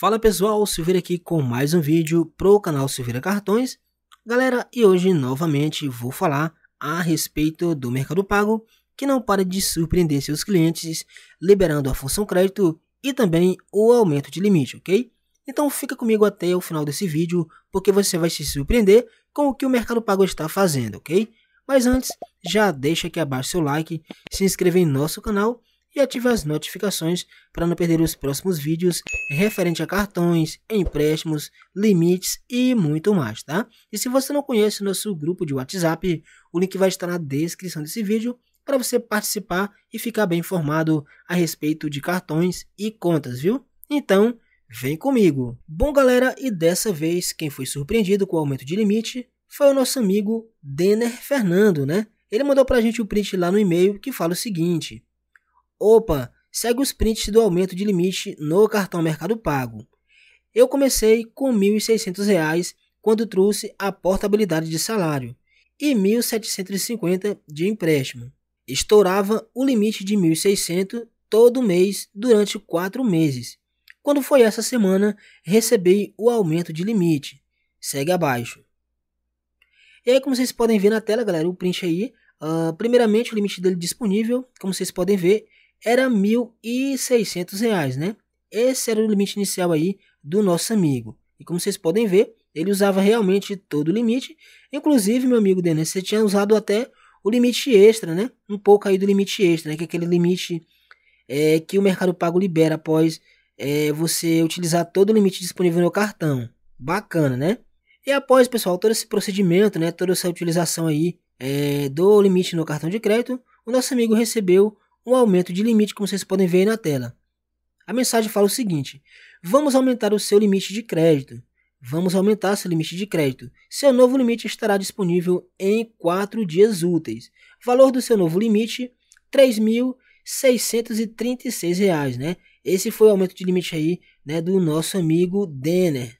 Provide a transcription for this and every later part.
Fala pessoal, Silveira aqui com mais um vídeo para o canal Silveira Cartões. Galera, e hoje novamente vou falar a respeito do Mercado Pago, que não para de surpreender seus clientes, liberando a função crédito e também o aumento de limite, ok? Então fica comigo até o final desse vídeo, porque você vai se surpreender com o que o Mercado Pago está fazendo, ok? Mas antes, já deixa aqui abaixo seu like, se inscreva em nosso canal e ative as notificações para não perder os próximos vídeos referente a cartões, empréstimos, limites e muito mais, tá? E se você não conhece o nosso grupo de WhatsApp, o link vai estar na descrição desse vídeo para você participar e ficar bem informado a respeito de cartões e contas, viu? Então, vem comigo! Bom, galera, e dessa vez quem foi surpreendido com o aumento de limite foi o nosso amigo Denner Fernando, né? Ele mandou para a gente o print lá no e-mail que fala o seguinte: Opa, segue os prints do aumento de limite no cartão Mercado Pago. Eu comecei com R$ 1.600 quando trouxe a portabilidade de salário e 1.750 de empréstimo. Estourava o limite de 1.600 todo mês durante quatro meses. Quando foi essa semana, recebi o aumento de limite. Segue abaixo. E aí, como vocês podem ver na tela, galera, o print aí. Uh, primeiramente, o limite dele disponível, como vocês podem ver, era R$ 1.600, reais, né? Esse era o limite inicial aí do nosso amigo. E como vocês podem ver, ele usava realmente todo o limite. Inclusive, meu amigo Denis, você tinha usado até o limite extra, né? Um pouco aí do limite extra, né? Que é aquele limite é, que o Mercado Pago libera após é, você utilizar todo o limite disponível no cartão. Bacana, né? E após, pessoal, todo esse procedimento, né? Toda essa utilização aí é, do limite no cartão de crédito, o nosso amigo recebeu um aumento de limite, como vocês podem ver aí na tela. A mensagem fala o seguinte: vamos aumentar o seu limite de crédito. Vamos aumentar seu limite de crédito. Seu novo limite estará disponível em 4 dias úteis. Valor do seu novo limite: R$ 3.636, né? Esse foi o aumento de limite aí, né, do nosso amigo Denner.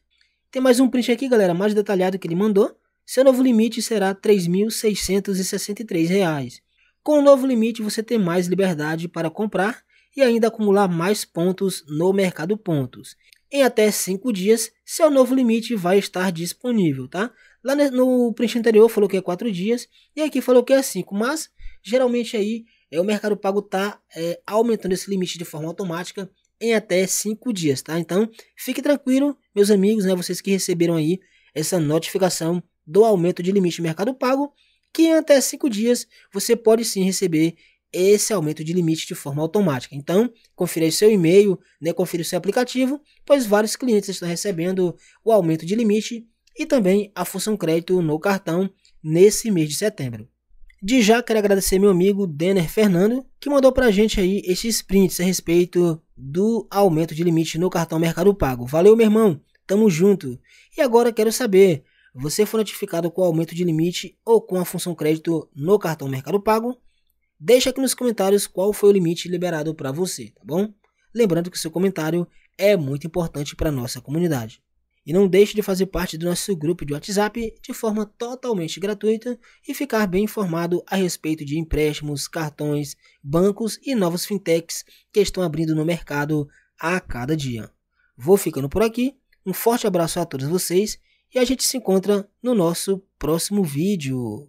Tem mais um print aqui, galera, mais detalhado que ele mandou. Seu novo limite será R$ 3.663. Com o novo limite, você tem mais liberdade para comprar e ainda acumular mais pontos no mercado pontos. Em até 5 dias, seu novo limite vai estar disponível, tá? Lá no print anterior falou que é 4 dias e aqui falou que é 5, mas geralmente aí é, o Mercado Pago está é, aumentando esse limite de forma automática em até 5 dias, tá? Então, fique tranquilo, meus amigos, né? Vocês que receberam aí essa notificação do aumento de limite Mercado Pago, que em até 5 dias você pode sim receber esse aumento de limite de forma automática. Então, confira seu e-mail, né, confira seu aplicativo, pois vários clientes estão recebendo o aumento de limite e também a função crédito no cartão nesse mês de setembro. De já quero agradecer meu amigo Denner Fernando, que mandou para a gente aí esses prints a respeito do aumento de limite no cartão Mercado Pago. Valeu, meu irmão! Tamo junto. E agora quero saber você for notificado com o aumento de limite ou com a função crédito no cartão Mercado Pago, deixa aqui nos comentários qual foi o limite liberado para você, tá bom? Lembrando que seu comentário é muito importante para nossa comunidade. E não deixe de fazer parte do nosso grupo de WhatsApp de forma totalmente gratuita e ficar bem informado a respeito de empréstimos, cartões, bancos e novos fintechs que estão abrindo no mercado a cada dia. Vou ficando por aqui. Um forte abraço a todos vocês e a gente se encontra no nosso próximo vídeo.